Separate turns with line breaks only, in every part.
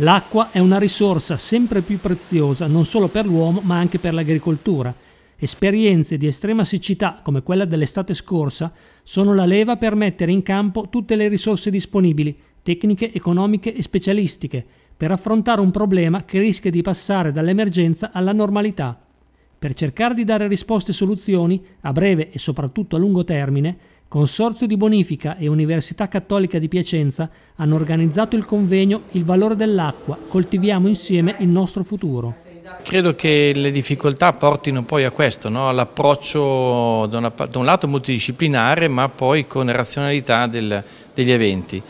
L'acqua è una risorsa sempre più preziosa non solo per l'uomo ma anche per l'agricoltura. Esperienze di estrema siccità come quella dell'estate scorsa sono la leva per mettere in campo tutte le risorse disponibili, tecniche, economiche e specialistiche, per affrontare un problema che rischia di passare dall'emergenza alla normalità. Per cercare di dare risposte e soluzioni, a breve e soprattutto a lungo termine, Consorzio di Bonifica e Università Cattolica di Piacenza hanno organizzato il convegno Il valore dell'acqua, coltiviamo insieme il nostro futuro.
Credo che le difficoltà portino poi a questo, no? all'approccio da, da, un lato multidisciplinare ma poi con razionalità del, degli eventi.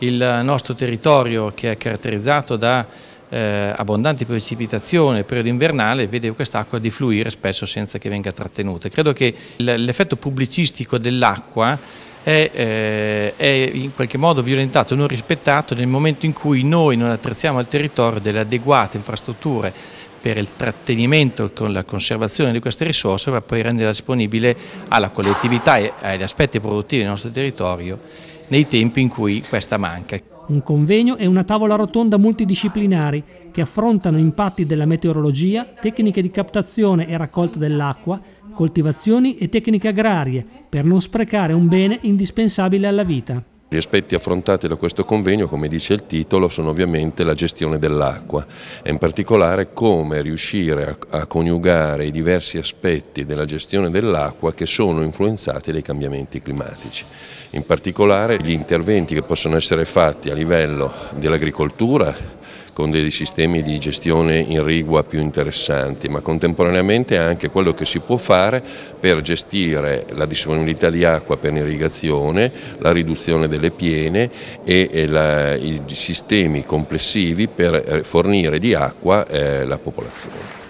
Il nostro territorio che è caratterizzato da eh, abbondanti precipitazioni, periodo invernale, vede quest'acqua diffluire spesso senza che venga trattenuta. Credo che l'effetto pubblicistico dell'acqua è, eh, è, in qualche modo violentato, non rispettato nel momento in cui noi non attrezziamo al territorio delle adeguate infrastrutture per il trattenimento con la conservazione di queste risorse per poi renderla disponibile alla collettività e agli aspetti produttivi del nostro territorio nei tempi in cui questa manca
un convegno e una tavola rotonda multidisciplinari che affrontano impatti della meteorologia, tecniche di captazione e raccolta dell'acqua, coltivazioni e tecniche agrarie per non sprecare un bene indispensabile alla vita.
Gli aspetti affrontati da questo convegno, come dice il titolo, sono ovviamente la gestione dell'acqua e in particolare come riuscire a, coniugare i diversi aspetti della gestione dell'acqua che sono influenzati dai cambiamenti climatici. In particolare gli interventi che possono essere fatti a livello dell'agricoltura, con dei sistemi di gestione in rigua più interessanti, ma contemporaneamente anche quello che si può fare per gestire la disponibilità di acqua per irrigazione, la riduzione delle piene e, e la, i sistemi complessivi per eh, fornire di acqua eh, la popolazione.